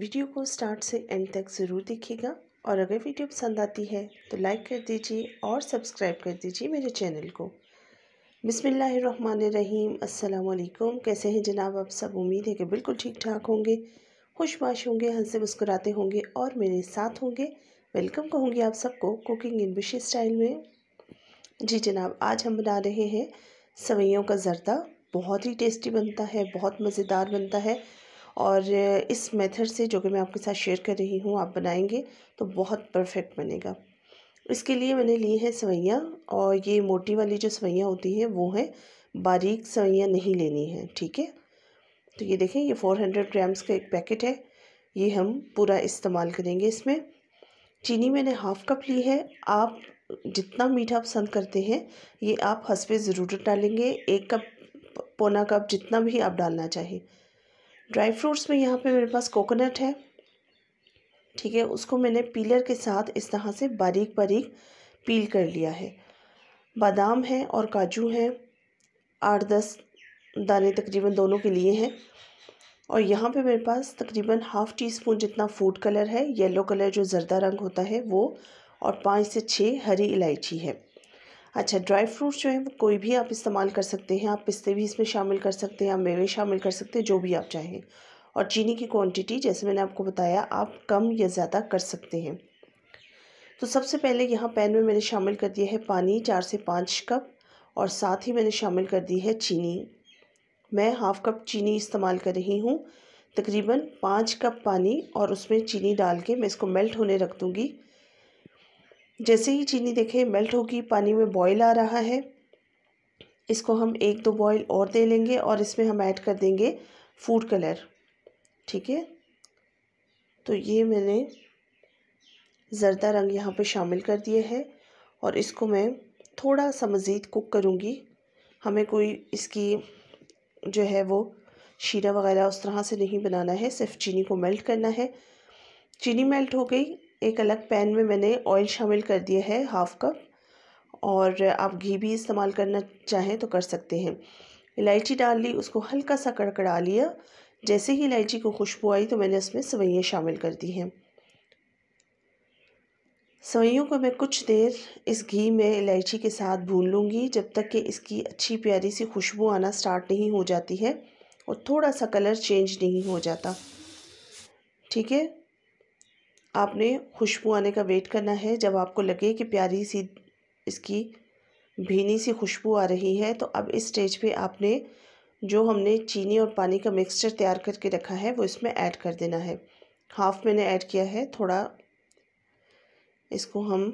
video को start से and तक ज़रूर देखिएगा और अगर वीडियो पसंद आती है तो लाइक कर दीजिए और सब्सक्राइब कर दीजिए मेरे चैनल को बिसमीम् अल्लाम कैसे हैं जनाब आप सब उम्मीद है कि बिल्कुल ठीक ठाक होंगे खुशबाश होंगे हंसे मुस्कुराते होंगे और मेरे साथ होंगे वेलकम कहूँगी आप सबको कुकिंग इन बिश स्टाइल में जी जनाब आज हम बना रहे हैं सवैयों का जरदा बहुत ही टेस्टी बनता है बहुत मज़ेदार बनता है और इस मेथड से जो कि मैं आपके साथ शेयर कर रही हूँ आप बनाएंगे तो बहुत परफेक्ट बनेगा इसके लिए मैंने लिए हैं सवैयाँ और ये मोटी वाली जो सवैयाँ होती हैं वो हैं बारीक सवैयाँ नहीं लेनी है ठीक है तो ये देखें ये फ़ोर हंड्रेड ग्राम्स का एक पैकेट है ये हम पूरा इस्तेमाल करेंगे इसमें चीनी मैंने हाफ़ कप ली है आप जितना मीठा पसंद करते हैं ये आप हंसपे ज़रूरत डालेंगे एक कप पौना कप जितना भी आप डालना चाहिए ड्राई फ्रूट्स में यहाँ पे मेरे पास कोकोनट है ठीक है उसको मैंने पीलर के साथ इस तरह से बारीक बारीक पील कर लिया है बादाम है और काजू है आठ दस दाने तकरीबन दोनों के लिए हैं और यहाँ पे मेरे पास तकरीबन हाफ़ टी स्पून जितना फूड कलर है येलो कलर जो जर्दा रंग होता है वो और पाँच से छः हरी इलायची है अच्छा ड्राई फ्रूट्स जो है वो कोई भी आप इस्तेमाल कर सकते हैं आप पिस्ते भी इसमें शामिल कर सकते हैं आप मेवे शामिल कर सकते हैं जो भी आप चाहें और चीनी की क्वांटिटी जैसे मैंने आपको बताया आप कम या ज़्यादा कर सकते हैं तो सबसे पहले यहाँ पैन में मैंने शामिल कर दिया है पानी चार से पाँच कप और साथ ही मैंने शामिल कर दी है चीनी मैं हाफ़ कप चीनी इस्तेमाल कर रही हूँ तकरीबन पाँच कप पानी और उसमें चीनी डाल के मैं इसको मेल्ट होने रख दूँगी जैसे ही चीनी देखें मेल्ट होगी पानी में बॉयल आ रहा है इसको हम एक दो बॉयल और दे लेंगे और इसमें हम ऐड कर देंगे फूड कलर ठीक है तो ये मैंने ज़रदा रंग यहाँ पे शामिल कर दिए है और इसको मैं थोड़ा सा मज़ीद कुक करूँगी हमें कोई इसकी जो है वो शीरा वगैरह उस तरह से नहीं बनाना है सिर्फ चीनी को मेल्ट करना है चीनी मेल्ट हो गई एक अलग पैन में मैंने ऑयल शामिल कर दिया है हाफ़ कप और आप घी भी इस्तेमाल करना चाहें तो कर सकते हैं इलायची डाल ली उसको हल्का सा कड़कड़ा लिया जैसे ही इलायची को खुशबू आई तो मैंने उसमें सवैयाँ शामिल कर दी हैं सवैयों को मैं कुछ देर इस घी में इलायची के साथ भून लूँगी जब तक कि इसकी अच्छी प्यारी सी खुशबू आना स्टार्ट नहीं हो जाती है और थोड़ा सा कलर चेंज नहीं हो जाता ठीक है आपने खुशबू आने का वेट करना है जब आपको लगे कि प्यारी सी इसकी भीनी सी खुशबू आ रही है तो अब इस स्टेज पे आपने जो हमने चीनी और पानी का मिक्सचर तैयार करके रखा है वो इसमें ऐड कर देना है हाफ़ मैंने ऐड किया है थोड़ा इसको हम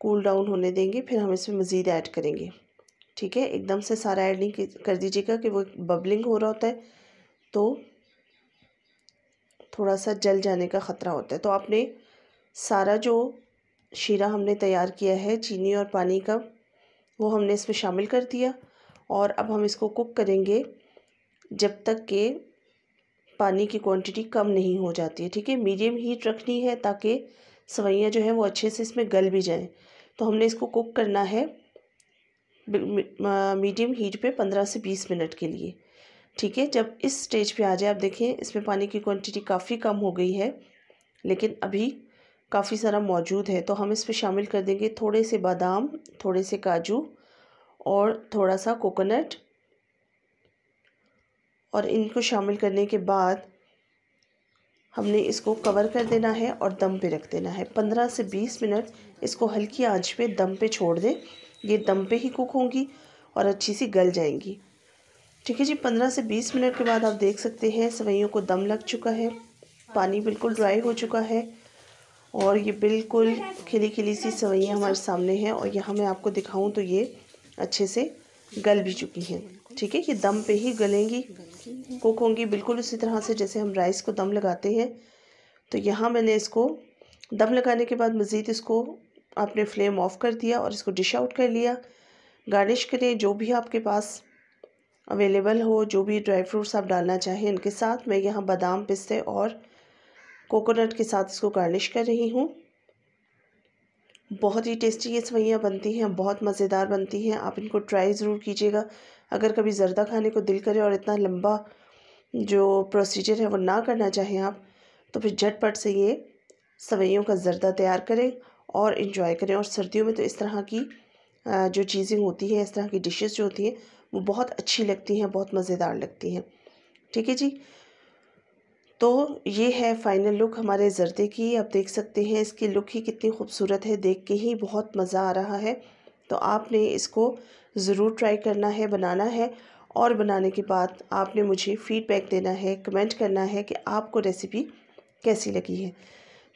कूल डाउन होने देंगे फिर हम इसमें मज़ीद ऐड करेंगे ठीक है एकदम से सारा ऐड नहीं कर दीजिएगा कि वो बबलिंग हो रहा होता है तो थोड़ा सा जल जाने का ख़तरा होता है तो आपने सारा जो शीरा हमने तैयार किया है चीनी और पानी का वो हमने इसमें शामिल कर दिया और अब हम इसको कुक करेंगे जब तक के पानी की क्वांटिटी कम नहीं हो जाती है ठीक है मीडियम हीट रखनी है ताकि सवैयाँ जो है वो अच्छे से इसमें गल भी जाएं तो हमने इसको कुक करना है मीडियम हीट पे पंद्रह से बीस मिनट के लिए ठीक है जब इस स्टेज पे आ जाए आप देखें इसमें पानी की क्वांटिटी काफ़ी कम हो गई है लेकिन अभी काफ़ी सारा मौजूद है तो हम इस पर शामिल कर देंगे थोड़े से बादाम थोड़े से काजू और थोड़ा सा कोकोनट और इनको शामिल करने के बाद हमने इसको कवर कर देना है और दम पे रख देना है पंद्रह से बीस मिनट इसको हल्की आंच पे दम पे छोड़ दें ये दम पे ही कुक होंगी और अच्छी सी गल जाएंगी ठीक है जी पंद्रह से बीस मिनट के बाद आप देख सकते हैं सवैयों को दम लग चुका है पानी बिल्कुल ड्राई हो चुका है और ये बिल्कुल खिली खिली सी सवैयाँ हमारे सामने हैं और यहाँ मैं आपको दिखाऊँ तो ये अच्छे से गल भी चुकी हैं ठीक है ये दम पे ही गलेंगी कुक होंगी बिल्कुल उसी तरह से जैसे हम राइस को दम लगाते हैं तो यहाँ मैंने इसको दम लगाने के बाद मज़ीद इसको आपने फ्लेम ऑफ़ कर दिया और इसको डिश आउट कर लिया गार्निश करें जो भी आपके पास अवेलेबल हो जो भी ड्राई फ्रूट्स आप डालना चाहें इनके साथ मैं यहाँ बादाम पिस्ते और कोकोनट के साथ इसको गार्निश कर रही हूँ बहुत ही टेस्टी ये सवैयाँ बनती हैं बहुत मज़ेदार बनती हैं आप इनको ट्राई ज़रूर कीजिएगा अगर कभी ज़रदा खाने को दिल करे और इतना लंबा जो प्रोसीजर है वो ना करना चाहें आप तो फिर झटपट से ये सवैयों का जरदा तैयार करें और इन्जॉय करें और सर्दियों में तो इस तरह की जो चीज़ें होती हैं इस तरह की डिशेज़ जो होती हैं वो बहुत अच्छी लगती हैं बहुत मज़ेदार लगती हैं ठीक है जी तो ये है फाइनल लुक हमारे जर्दे की आप देख सकते हैं इसकी लुक ही कितनी खूबसूरत है देख के ही बहुत मज़ा आ रहा है तो आपने इसको ज़रूर ट्राई करना है बनाना है और बनाने के बाद आपने मुझे फ़ीडबैक देना है कमेंट करना है कि आपको रेसिपी कैसी लगी है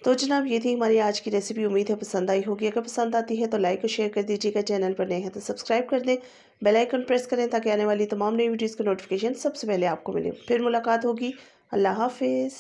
तो जनाब ये थी हमारी आज की रेसिपी उम्मीद है पसंद आई होगी अगर पसंद आती है तो लाइक और शेयर कर दीजिएगा चैनल पर नए हैं तो सब्सक्राइब कर दें बेल आइकन प्रेस करें ताकि आने वाली तमाम नई वीडियोज़ का नोटिफिकेशन सबसे पहले आपको मिले फिर मुलाकात होगी अल्लाह हाफिज़